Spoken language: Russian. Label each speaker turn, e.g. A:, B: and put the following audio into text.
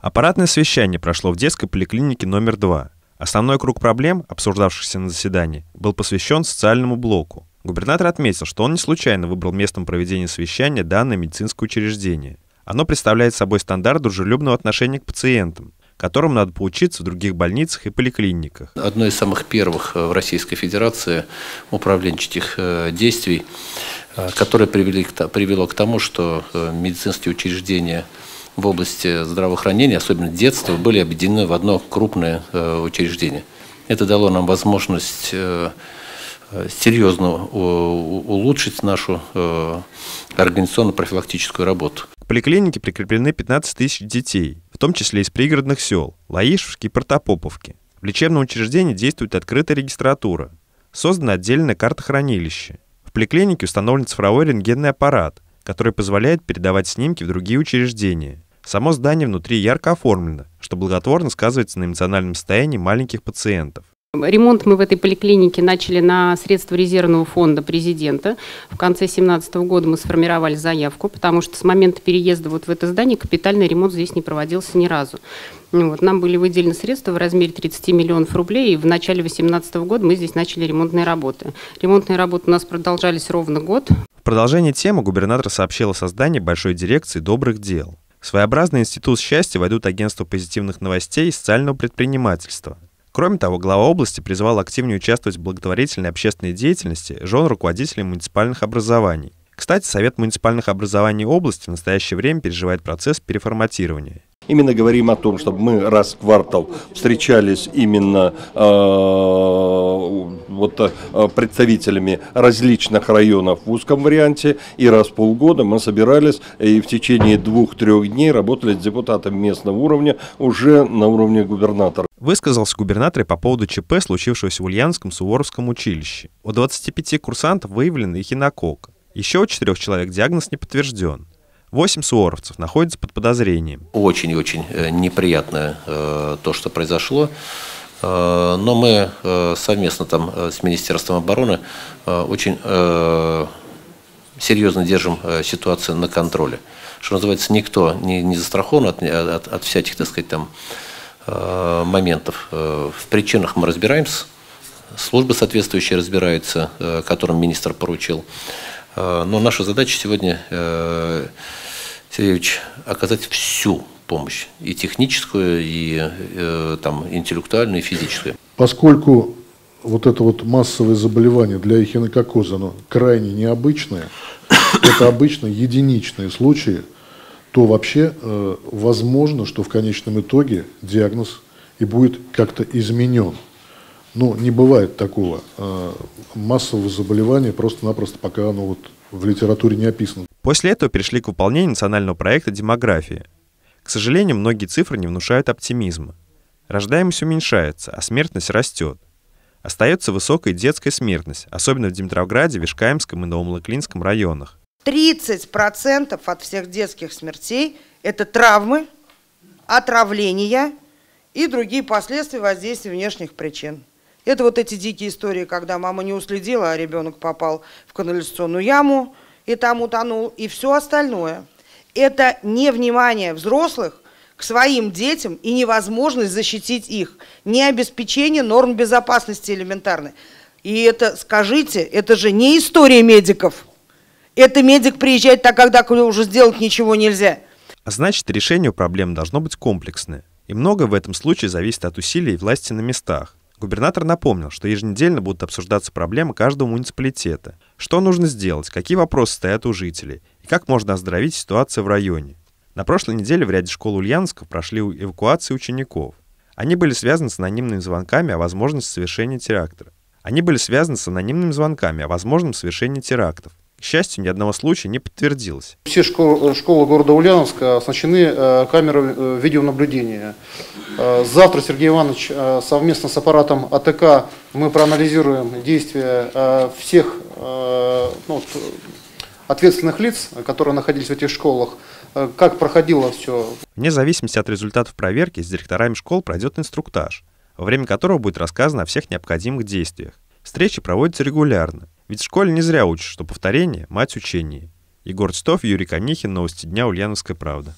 A: Аппаратное совещание прошло в детской поликлинике номер 2. Основной круг проблем, обсуждавшихся на заседании, был посвящен социальному блоку. Губернатор отметил, что он не случайно выбрал местом проведения совещания данное медицинское учреждение. Оно представляет собой стандарт дружелюбного отношения к пациентам, которым надо поучиться в других больницах и поликлиниках. Одно из самых первых э, в Российской Федерации
B: управленческих э, действий, э, которое привело к тому, что медицинские учреждения – в области здравоохранения, особенно детства, были объединены в одно крупное э, учреждение. Это дало нам возможность э, э, серьезно улучшить нашу организационно-профилактическую
A: работу. К поликлинике прикреплены 15 тысяч детей, в том числе из пригородных сел – Лаишевки и Протопоповки. В лечебном учреждении действует открытая регистратура. Создана отдельная карта хранилища. В поликлинике установлен цифровой рентгенный аппарат, который позволяет передавать снимки в другие учреждения – Само здание внутри ярко оформлено, что благотворно сказывается на эмоциональном состоянии маленьких пациентов.
C: Ремонт мы в этой поликлинике начали на средства резервного фонда президента. В конце 2017 года мы сформировали заявку, потому что с момента переезда вот в это здание капитальный ремонт здесь не проводился ни разу. Ну вот, нам были выделены средства в размере 30 миллионов рублей, и в начале 2018 года мы здесь начали ремонтные работы. Ремонтные работы у нас продолжались ровно год.
A: В продолжение темы губернатор сообщил о создании большой дирекции добрых дел. В своеобразный институт счастья войдут агентства позитивных новостей и социального предпринимательства. Кроме того, глава области призвал активнее участвовать в благотворительной общественной деятельности жен руководителей муниципальных образований. Кстати, Совет муниципальных образований области в настоящее время переживает процесс переформатирования.
B: Именно говорим о том, чтобы мы раз в квартал
A: встречались именно э Э, представителями различных районов в узком варианте. И раз в полгода мы собирались и в течение двух-трех дней работали с депутатами местного уровня уже на уровне губернатора. Высказался губернатор по поводу ЧП, случившегося в Ульяновском Суворовском училище. У 25 курсантов выявлена эхинокока. Еще у четырех человек диагноз не подтвержден. Восемь суворовцев находятся под подозрением. Очень-очень э, неприятно э,
B: то, что произошло. Э, но мы э, совместно там э, с Министерством обороны очень серьезно держим ситуацию на контроле. Что называется, никто не, не застрахован от, от, от всяких, так сказать, там моментов. В причинах мы разбираемся, службы соответствующие разбираются, которым министр поручил. Но наша задача сегодня, Сергеевич, оказать всю помощь и техническую, и э, там, интеллектуальную, и физическую. Поскольку вот это вот массовое заболевание для эхинококоза, оно крайне необычное, это обычно единичные случаи, то вообще э, возможно, что в конечном итоге диагноз и будет как-то изменен. Но ну, не бывает такого э,
A: массового заболевания просто-напросто, пока оно вот в литературе не описано. После этого перешли к выполнению национального проекта демографии. К сожалению, многие цифры не внушают оптимизма. Рождаемость уменьшается, а смертность растет. Остается высокая детская смертность, особенно в Димитровграде, Вишкаемском и Новомолоклинском районах.
C: 30% от всех детских смертей – это травмы, отравления и другие последствия воздействия внешних причин. Это вот эти дикие истории, когда мама не уследила, а ребенок попал в канализационную яму и там утонул, и все остальное – это невнимание взрослых к своим детям и невозможность защитить их, не обеспечение норм безопасности элементарной. И это, скажите, это же не история медиков. Это медик приезжает так, когда уже сделать ничего нельзя.
A: А значит, решение проблем должно быть комплексное. И многое в этом случае зависит от усилий власти на местах. Губернатор напомнил, что еженедельно будут обсуждаться проблемы каждого муниципалитета. Что нужно сделать, какие вопросы стоят у жителей, как можно оздоровить ситуацию в районе? На прошлой неделе в ряде школ Ульяновска прошли эвакуации учеников. Они были связаны с анонимными звонками о возможности совершения терактора. Они были связаны с анонимными звонками о возможном совершении терактов. К счастью, ни одного случая не подтвердилось. Все школы,
B: школы города Ульяновска оснащены э, камерами э, видеонаблюдения. Э, завтра Сергей Иванович совместно с аппаратом АТК мы проанализируем действия всех ну, ответственных лиц, которые находились в этих школах, э, как проходило все.
A: Вне зависимости от результатов проверки с директорами школ пройдет инструктаж, во время которого будет рассказано о всех необходимых действиях. Встречи проводятся регулярно, ведь в школе не зря учат, что повторение – мать учения. Егор Стов, Юрий Конихин, Новости дня, Ульяновская правда.